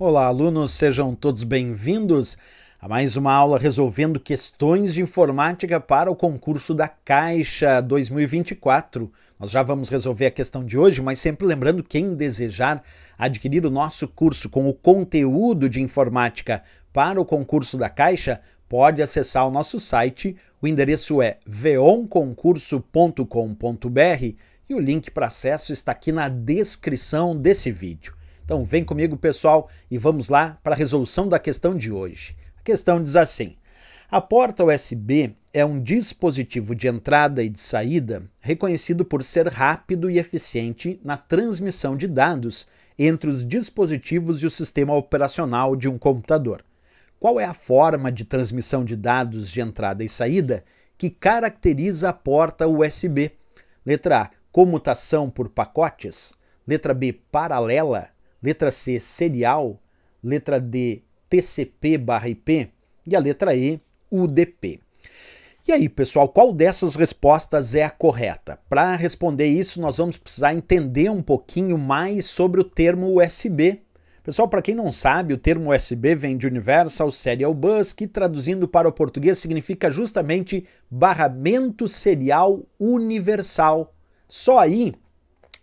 Olá, alunos, sejam todos bem-vindos a mais uma aula resolvendo questões de informática para o concurso da Caixa 2024. Nós já vamos resolver a questão de hoje, mas sempre lembrando quem desejar adquirir o nosso curso com o conteúdo de informática para o concurso da Caixa, pode acessar o nosso site. O endereço é veonconcurso.com.br e o link para acesso está aqui na descrição desse vídeo. Então vem comigo, pessoal, e vamos lá para a resolução da questão de hoje. A questão diz assim: a porta USB é um dispositivo de entrada e de saída reconhecido por ser rápido e eficiente na transmissão de dados entre os dispositivos e o sistema operacional de um computador. Qual é a forma de transmissão de dados de entrada e saída que caracteriza a porta USB? Letra A: comutação por pacotes. Letra B: paralela letra C, serial, letra D, TCP barra IP e a letra E, UDP. E aí, pessoal, qual dessas respostas é a correta? Para responder isso, nós vamos precisar entender um pouquinho mais sobre o termo USB. Pessoal, para quem não sabe, o termo USB vem de Universal Serial Bus, que traduzindo para o português significa justamente barramento serial universal. Só aí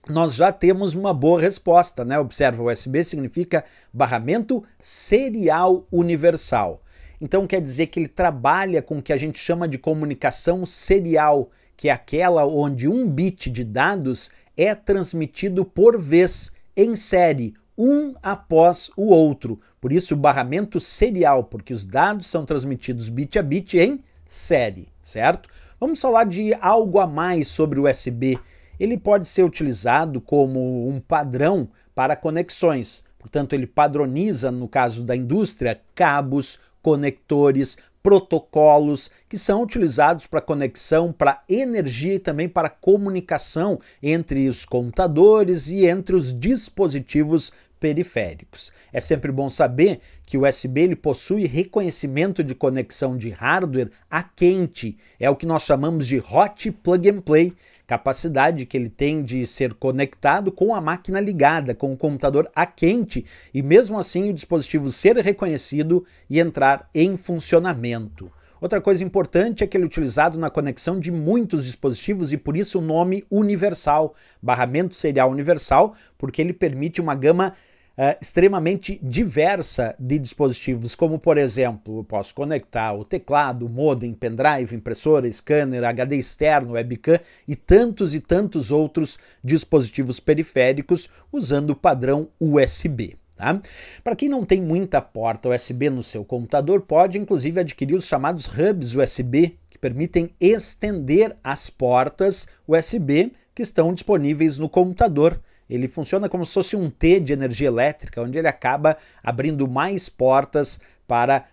nós já temos uma boa resposta, né? Observa, USB significa barramento serial universal. Então quer dizer que ele trabalha com o que a gente chama de comunicação serial, que é aquela onde um bit de dados é transmitido por vez, em série, um após o outro. Por isso, barramento serial, porque os dados são transmitidos bit a bit em série, certo? Vamos falar de algo a mais sobre o USB ele pode ser utilizado como um padrão para conexões. Portanto, ele padroniza, no caso da indústria, cabos, conectores, protocolos que são utilizados para conexão, para energia e também para comunicação entre os computadores e entre os dispositivos periféricos. É sempre bom saber que o USB ele possui reconhecimento de conexão de hardware a quente, é o que nós chamamos de hot plug and play, capacidade que ele tem de ser conectado com a máquina ligada, com o computador a quente e mesmo assim o dispositivo ser reconhecido e entrar em funcionamento. Outra coisa importante é que ele é utilizado na conexão de muitos dispositivos e por isso o nome universal, barramento serial universal, porque ele permite uma gama uh, extremamente diversa de dispositivos, como por exemplo, eu posso conectar o teclado, modem, pendrive, impressora, scanner, HD externo, webcam e tantos e tantos outros dispositivos periféricos usando o padrão USB. Tá? Para quem não tem muita porta USB no seu computador, pode inclusive adquirir os chamados hubs USB, que permitem estender as portas USB que estão disponíveis no computador ele funciona como se fosse um T de energia elétrica, onde ele acaba abrindo mais portas para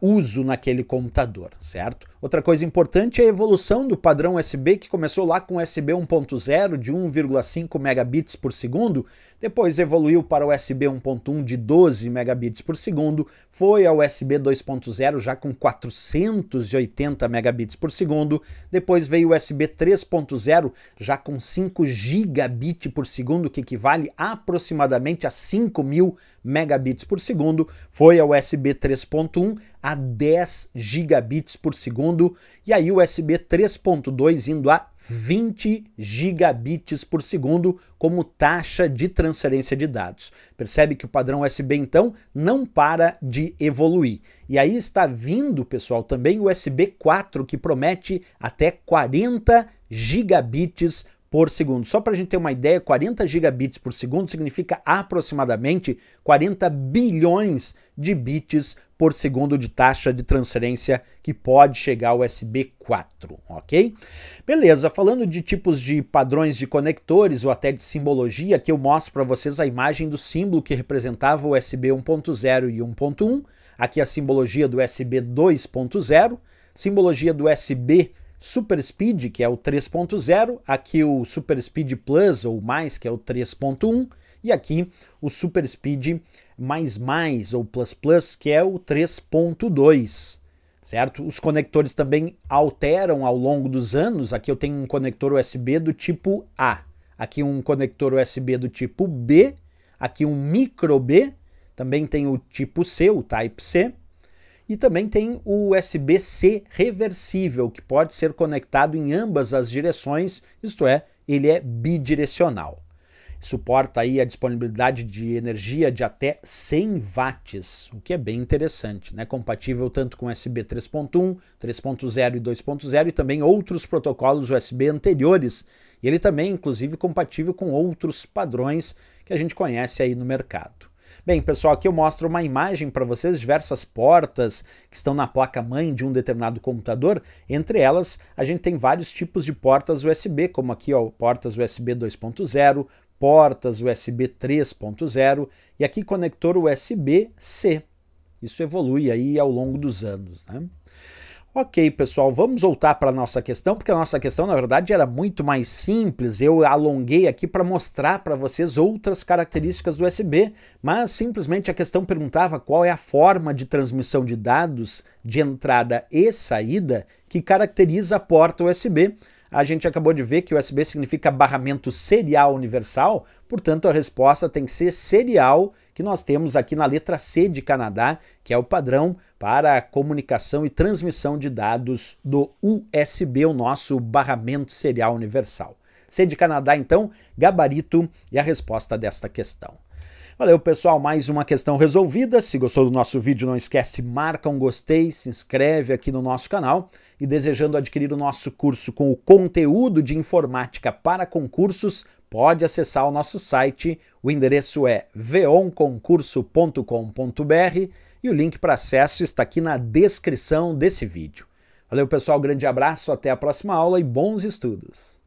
uh, uso naquele computador, certo? Outra coisa importante é a evolução do padrão USB, que começou lá com USB 1.0 de 1,5 megabits por segundo, depois evoluiu para o USB 1.1 de 12 megabits por segundo, foi ao USB 2.0 já com 480 megabits por segundo, depois veio o USB 3.0 já com 5 gigabit por segundo, que equivale aproximadamente a 5 mil megabits por segundo, foi ao USB 3.1 a 10 gigabits por segundo e aí USB 3.2 indo a 20 gigabits por segundo como taxa de transferência de dados. Percebe que o padrão USB então não para de evoluir. E aí está vindo, pessoal, também o USB 4 que promete até 40 gigabits por segundo. Só para a gente ter uma ideia, 40 gigabits por segundo significa aproximadamente 40 bilhões de bits por segundo de taxa de transferência que pode chegar ao USB 4, ok? Beleza, falando de tipos de padrões de conectores ou até de simbologia, aqui eu mostro para vocês a imagem do símbolo que representava o USB 1.0 e 1.1, aqui a simbologia do USB 2.0, simbologia do USB Super Speed, que é o 3.0, aqui o Super Speed Plus ou mais, que é o 3.1, e aqui o Super Speed mais mais ou Plus Plus, que é o 3.2. Certo? Os conectores também alteram ao longo dos anos. Aqui eu tenho um conector USB do tipo A, aqui um conector USB do tipo B, aqui um micro B, também tem o tipo C, o Type C, e também tem o USB-C reversível, que pode ser conectado em ambas as direções, isto é, ele é bidirecional. Suporta aí a disponibilidade de energia de até 100 watts, o que é bem interessante, né? Compatível tanto com USB 3.1, 3.0 e 2.0 e também outros protocolos USB anteriores. E ele também, inclusive, compatível com outros padrões que a gente conhece aí no mercado. Bem, pessoal, aqui eu mostro uma imagem para vocês, diversas portas que estão na placa-mãe de um determinado computador. Entre elas, a gente tem vários tipos de portas USB, como aqui, ó, portas USB 2.0, portas USB 3.0 e aqui conector USB-C. Isso evolui aí ao longo dos anos, né? Ok, pessoal, vamos voltar para a nossa questão, porque a nossa questão, na verdade, era muito mais simples. Eu alonguei aqui para mostrar para vocês outras características do USB, mas simplesmente a questão perguntava qual é a forma de transmissão de dados de entrada e saída que caracteriza a porta USB. A gente acabou de ver que USB significa barramento serial universal, portanto a resposta tem que ser serial, que nós temos aqui na letra C de Canadá, que é o padrão para a comunicação e transmissão de dados do USB, o nosso barramento serial universal. C de Canadá, então, gabarito e a resposta desta questão. Valeu, pessoal, mais uma questão resolvida. Se gostou do nosso vídeo, não esquece, marca um gostei, se inscreve aqui no nosso canal e desejando adquirir o nosso curso com o conteúdo de informática para concursos, pode acessar o nosso site. O endereço é veonconcurso.com.br e o link para acesso está aqui na descrição desse vídeo. Valeu, pessoal, grande abraço, até a próxima aula e bons estudos.